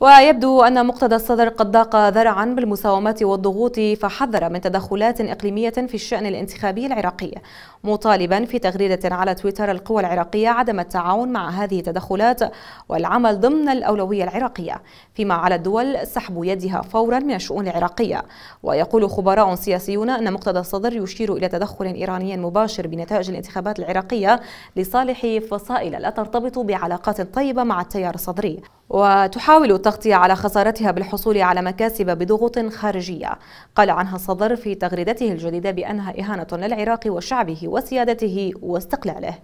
ويبدو أن مقتدى الصدر قد ضاق ذرعا بالمساومات والضغوط فحذر من تدخلات إقليمية في الشأن الانتخابي العراقي مطالبا في تغريدة على تويتر القوى العراقية عدم التعاون مع هذه التدخلات والعمل ضمن الأولوية العراقية فيما على الدول سحب يدها فورا من الشؤون العراقية ويقول خبراء سياسيون أن مقتدى الصدر يشير إلى تدخل إيراني مباشر بنتائج الانتخابات العراقية لصالح فصائل لا ترتبط بعلاقات طيبة مع التيار الصدري وتحاول التغطية على خسارتها بالحصول على مكاسب بضغوط خارجية قال عنها الصدر في تغريدته الجديدة بأنها إهانة للعراق وشعبه وسيادته واستقلاله